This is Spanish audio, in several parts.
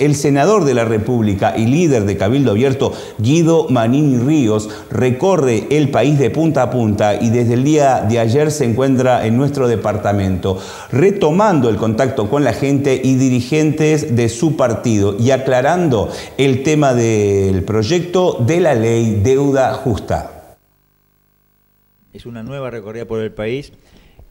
El senador de la República y líder de Cabildo Abierto, Guido Manini Ríos, recorre el país de punta a punta y desde el día de ayer se encuentra en nuestro departamento, retomando el contacto con la gente y dirigentes de su partido y aclarando el tema del proyecto de la ley deuda justa. Es una nueva recorrida por el país.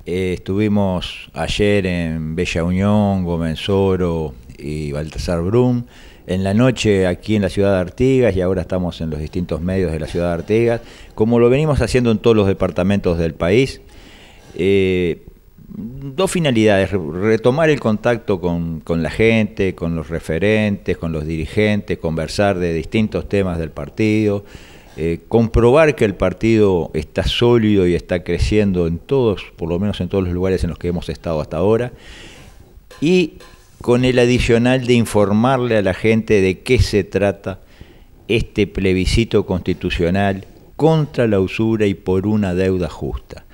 Eh, estuvimos ayer en Bella Unión, Gómez Oro, y Baltasar Brum. En la noche aquí en la ciudad de Artigas y ahora estamos en los distintos medios de la ciudad de Artigas, como lo venimos haciendo en todos los departamentos del país. Eh, dos finalidades, retomar el contacto con, la gente, con los referentes, con los dirigentes, conversar de distintos temas del partido, eh, comprobar que el partido está sólido y está creciendo en todos, por lo menos en todos los lugares en los que hemos estado hasta ahora, y con el adicional de informarle a la gente de qué se trata este plebiscito constitucional contra la usura y por una deuda justa.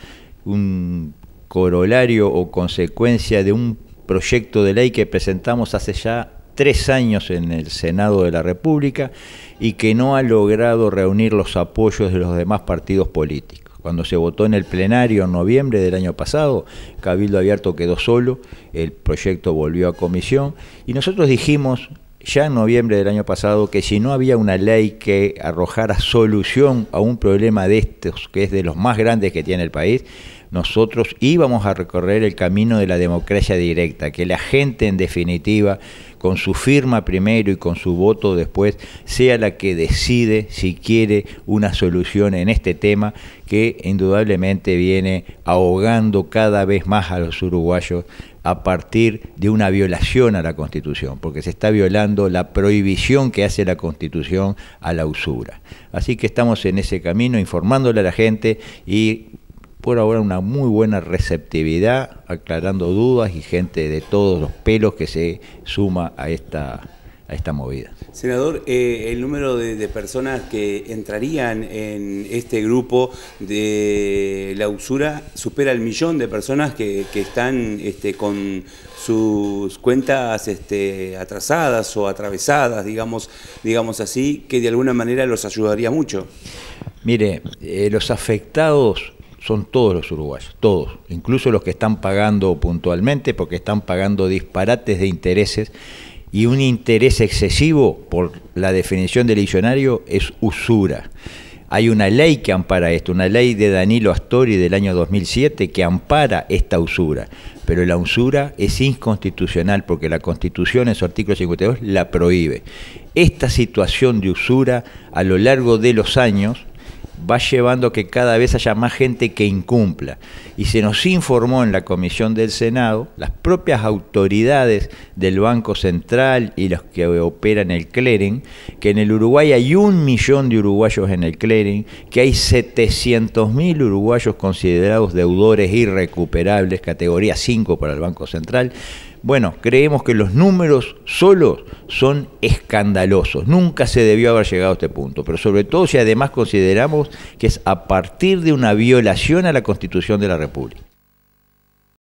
Un corolario o consecuencia de un proyecto de ley que presentamos hace ya tres años en el Senado de la República y que no ha logrado reunir los apoyos de los demás partidos políticos. Cuando se votó en el plenario en noviembre del año pasado, Cabildo Abierto quedó solo, el proyecto volvió a comisión y nosotros dijimos ya en noviembre del año pasado que si no había una ley que arrojara solución a un problema de estos, que es de los más grandes que tiene el país, nosotros íbamos a recorrer el camino de la democracia directa, que la gente en definitiva, con su firma primero y con su voto después, sea la que decide si quiere una solución en este tema que indudablemente viene ahogando cada vez más a los uruguayos a partir de una violación a la Constitución, porque se está violando la prohibición que hace la Constitución a la usura. Así que estamos en ese camino informándole a la gente y por ahora una muy buena receptividad, aclarando dudas y gente de todos los pelos que se suma a esta, a esta movida. Senador, eh, el número de, personas que entrarían en este grupo de la usura supera el millón de personas que, están este, con sus cuentas este, atrasadas o atravesadas, digamos, digamos así, que de alguna manera los ayudaría mucho. Mire, eh, los afectados son todos los uruguayos, todos, incluso los que están pagando puntualmente porque están pagando disparates de intereses y un interés excesivo, por la definición del diccionario, es usura. Hay una ley que ampara esto, una ley de Danilo Astori del año 2007 que ampara esta usura, pero la usura es inconstitucional porque la Constitución en su artículo 52 la prohíbe. Esta situación de usura a lo largo de los años va llevando a que cada vez haya más gente que incumpla. Y se nos informó en la comisión del Senado, las propias autoridades del Banco Central y los que operan el clearing, que en el Uruguay hay un millón de uruguayos en el clearing, que hay 700.000 uruguayos considerados deudores irrecuperables, categoría 5 para el Banco Central bueno, creemos que los números solos son escandalosos. Nunca se debió haber llegado a este punto, pero sobre todo si además consideramos que es a partir de una violación a la Constitución de la República.